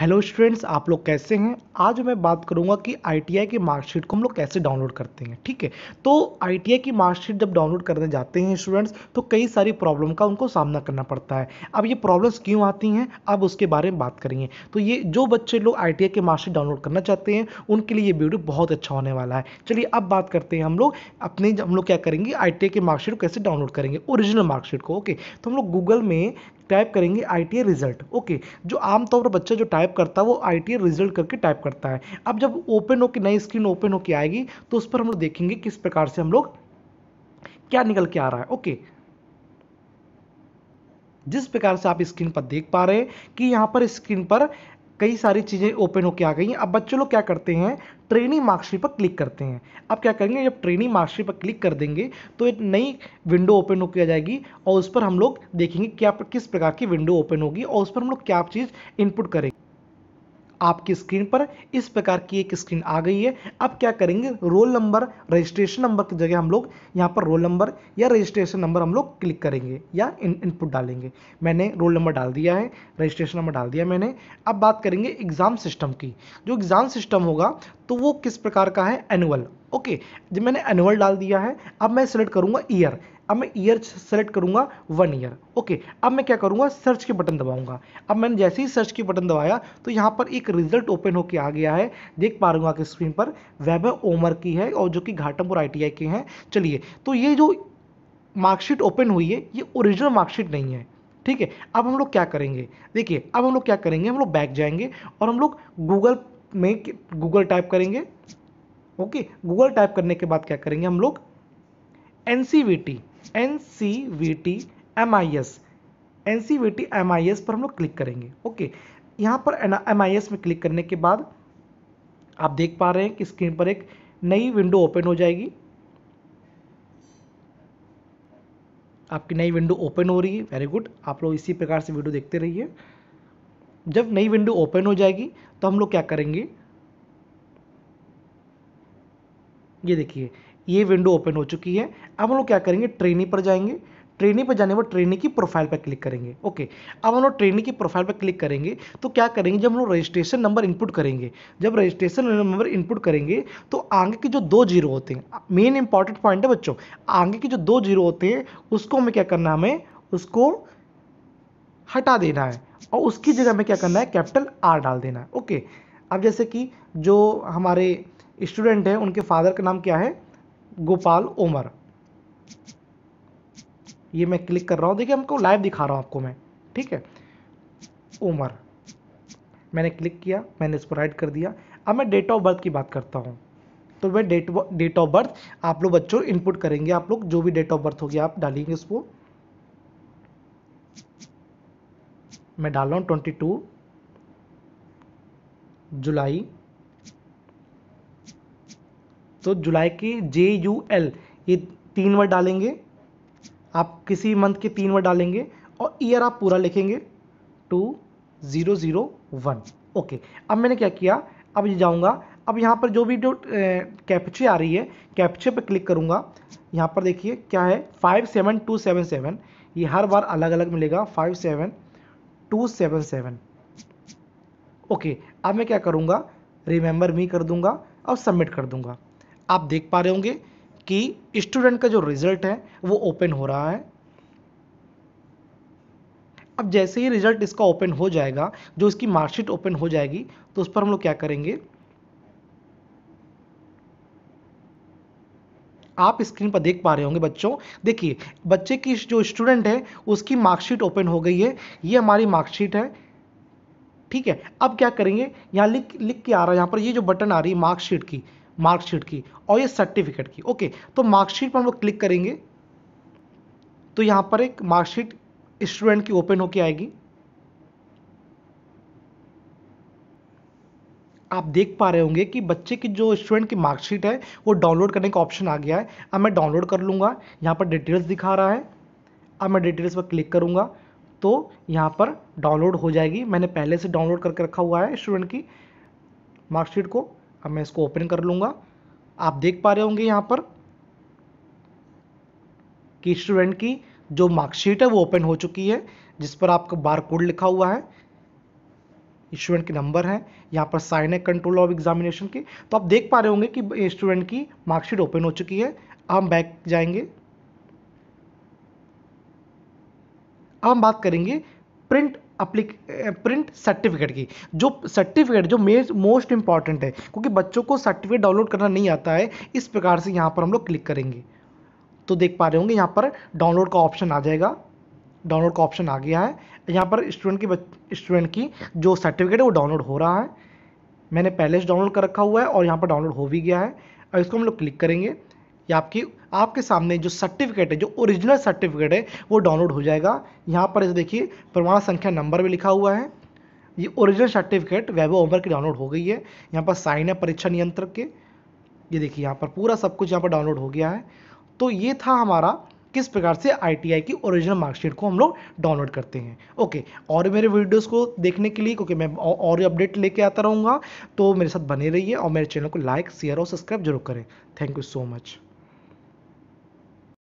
hello students आप लोग कैसे हैं आज मैं बात करूंगा कि आईटीआई की मार्कशीट को हम लोग कैसे डाउनलोड करते हैं ठीक है तो आईटीआई की मार्कशीट जब डाउनलोड करने जाते हैं स्टूडेंट्स तो कई सारी प्रॉब्लम का उनको सामना करना पड़ता है अब ये प्रॉब्लम्स क्यों आती हैं अब उसके बारे में बात करेंगे तो ये जो बच्चे लोग आई की मार्कशीट डाउनलोड करना चाहते हैं उनके लिए ये वीडियो बहुत अच्छा होने वाला है चलिए अब बात करते हैं हम लोग अपने हम लोग क्या करेंगे आई की मार्कशीट को कैसे डाउनलोड करेंगे ओरिजिनल मार्कशीट को ओके तो हम लोग गूगल में टाइप करेंगे आई टी रिजल्ट ओके जो आमतौर पर बच्चा जो टाइप करता है वो आई टी रिजल्ट करके टाइप करता है अब जब ओपन होकर नई स्क्रीन ओपन होकर आएगी तो उस पर हम लोग देखेंगे किस प्रकार से हम लोग क्या निकल के आ रहा है ओके जिस प्रकार से आप स्क्रीन पर देख पा रहे हैं कि यहाँ पर स्क्रीन पर कई सारी चीज़ें ओपन होकर आ गई हैं अब बच्चे लोग क्या करते हैं ट्रेनिंग मार्कशीट पर क्लिक करते हैं अब क्या करेंगे जब ट्रेनिंग मार्कशीट पर क्लिक कर देंगे तो एक नई विंडो ओपन होकर आ जाएगी और उस पर हम लोग देखेंगे क्या किस प्रकार की विंडो ओपन होगी और उस पर हम लोग क्या चीज़ इनपुट करेंगे आपकी स्क्रीन पर इस प्रकार की एक स्क्रीन आ गई है अब क्या करेंगे रोल नंबर रजिस्ट्रेशन नंबर की जगह हम लोग यहाँ पर रोल नंबर या रजिस्ट्रेशन नंबर हम लोग क्लिक करेंगे या इन इनपुट डालेंगे मैंने रोल नंबर डाल दिया है रजिस्ट्रेशन नंबर डाल दिया मैंने अब बात करेंगे एग्ज़ाम सिस्टम की जो एग्ज़ाम सिस्टम होगा तो वो किस प्रकार का है एनुअल ओके जब मैंने एनुअल डाल दिया है अब मैं सिलेक्ट करूँगा ईयर अब मैं ईयर सेलेक्ट करूंगा वन ईयर ओके अब मैं क्या करूंगा सर्च के बटन दबाऊंगा अब मैंने जैसे ही सर्च के बटन दबाया तो यहाँ पर एक रिजल्ट ओपन होकर आ गया है देख पा रहा हूँ स्क्रीन पर वैभव ओमर की है और जो कि घाटमपुर आई के हैं चलिए तो ये जो मार्कशीट ओपन हुई है ये ओरिजिनल मार्कशीट नहीं है ठीक है अब हम लोग क्या करेंगे देखिए अब हम लोग क्या करेंगे हम लोग बैक जाएंगे और हम लोग गूगल में गूगल टाइप करेंगे ओके गूगल टाइप करने के बाद क्या करेंगे हम लोग N C V T N C V T M I S N C V T M I S पर हम लोग क्लिक करेंगे ओके यहाँ पर एम आई एस में क्लिक करने के बाद आप देख पा रहे हैं कि स्क्रीन पर एक नई विंडो ओपन हो जाएगी आपकी नई विंडो ओपन हो रही है वेरी गुड आप लोग इसी प्रकार से वीडियो देखते रहिए जब नई विंडो ओपन हो जाएगी तो हम लोग क्या करेंगे ये देखिए ये विंडो ओपन हो चुकी है अब हम लोग क्या करेंगे ट्रेनी पर जाएंगे ट्रेनी पर जाने पर ट्रेनी की प्रोफाइल पर क्लिक करेंगे ओके अब हम लोग ट्रेनी की प्रोफाइल पर क्लिक करेंगे तो क्या करेंगे जब हम लोग रजिस्ट्रेशन नंबर इनपुट करेंगे जब रजिस्ट्रेशन नंबर इनपुट करेंगे तो आगे के जो दो जीरो होते हैं मेन इंपॉर्टेंट पॉइंट है बच्चों आगे के जो दो जीरो होते हैं उसको हमें क्या करना हमें उसको हटा देना है और उसकी जगह हमें क्या करना है कैपिटल आर डाल देना है ओके अब जैसे कि जो हमारे स्टूडेंट हैं उनके फादर का नाम क्या है गोपाल ओमर ये मैं क्लिक कर रहा हूं देखिए हमको लाइव दिखा रहा हूं आपको मैं ठीक है उमर मैंने क्लिक किया मैंने इसको राइट कर दिया अब मैं डेट ऑफ बर्थ की बात करता हूं तो वह डेट डेट ऑफ बर्थ आप लोग बच्चों इनपुट करेंगे आप लोग जो भी डेट ऑफ बर्थ होगी आप डालेंगे उसको मैं डाल रहा हूं ट्वेंटी टू जुलाई तो जुलाई के जे यू एल ये तीन वर्ड डालेंगे आप किसी मंथ के तीन वर्ड डालेंगे और ईयर आप पूरा लिखेंगे two zero zero one okay अब मैंने क्या किया अब ये जाऊँगा अब यहाँ पर जो भी जो कैप्चे आ रही है कैप्चे पर क्लिक करूँगा यहाँ पर देखिए क्या है five seven two seven seven ये हर बार अलग अलग मिलेगा five seven two seven seven okay अब मैं क्या करूँगा रिमेंबर मी कर दूँगा और सबमिट कर दूँगा आप देख पा रहे होंगे कि स्टूडेंट का जो रिजल्ट है वो ओपन हो रहा है अब जैसे ही रिजल्ट इसका ओपन हो जाएगा जो इसकी मार्कशीट ओपन हो जाएगी तो उस पर हम लोग क्या करेंगे आप स्क्रीन पर देख पा रहे होंगे बच्चों देखिए बच्चे की जो स्टूडेंट है उसकी मार्कशीट ओपन हो गई है ये हमारी मार्कशीट है ठीक है अब क्या करेंगे यहाँ लिख लिख के आ रहा है यहाँ पर ये जो बटन आ रही है मार्कशीट की मार्कशीट की और ये सर्टिफिकेट की ओके तो मार्कशीट पर हम लोग क्लिक करेंगे तो यहां पर एक मार्कशीट स्टूडेंट की ओपन होके आएगी आप देख पा रहे होंगे कि बच्चे की जो स्टूडेंट की मार्कशीट है वो डाउनलोड करने का ऑप्शन आ गया है अब मैं डाउनलोड कर लूंगा यहाँ पर डिटेल्स दिखा रहा है अब मैं डिटेल्स पर क्लिक करूंगा तो यहाँ पर डाउनलोड हो जाएगी मैंने पहले से डाउनलोड करके रखा हुआ है स्टूडेंट की मार्कशीट को अब मैं इसको ओपन कर लूँगा आप देख पा रहे होंगे यहाँ पर कि स्टूडेंट की जो मार्कशीट है वो ओपन हो चुकी है जिस पर आपका बार कोड लिखा हुआ है स्टूडेंट के नंबर हैं यहाँ पर साइन है कंट्रोल ऑफ एग्जामिनेशन के तो आप देख पा रहे होंगे कि स्टूडेंट की मार्कशीट ओपन हो चुकी है हम बैक जाएंगे अब हम बात करेंगे प्रिंट अप्लिक प्रिंट सर्टिफिकेट की जो सर्टिफिकेट जो मेज मोस्ट इंपॉर्टेंट है क्योंकि बच्चों को सर्टिफिकेट डाउनलोड करना नहीं आता है इस प्रकार से यहाँ पर हम लोग क्लिक करेंगे तो देख पा रहे होंगे यहाँ पर डाउनलोड का ऑप्शन आ जाएगा डाउनलोड का ऑप्शन आ गया है यहाँ पर स्टूडेंट की स्टूडेंट की जो सर्टिफिकेट है वो डाउनलोड हो रहा है मैंने पहले से डाउनलोड कर रखा हुआ है और यहाँ पर डाउनलोड हो भी गया है और इसको हम लोग क्लिक करेंगे या आपकी आपके सामने जो सर्टिफिकेट है जो ओरिजिनल सर्टिफिकेट है वो डाउनलोड हो जाएगा यहाँ पर देखिए प्रमाण संख्या नंबर भी लिखा हुआ है ये ओरिजिनल सर्टिफिकेट वैभव ओमर की डाउनलोड हो गई है यहाँ पर साइन है परीक्षा नियंत्रक के ये देखिए यहाँ पर पूरा सब कुछ यहाँ पर डाउनलोड हो गया है तो ये था हमारा किस प्रकार से आईटीआई की ओरिजिनल मार्कशीट को हम लोग डाउनलोड करते हैं ओके और मेरे वीडियोस को देखने के लिए क्योंकि मैं और अपडेट लेके आता रहूँगा तो मेरे साथ बने रहिए और मेरे चैनल को लाइक शेयर और सब्सक्राइब जरूर करें थैंक यू सो मच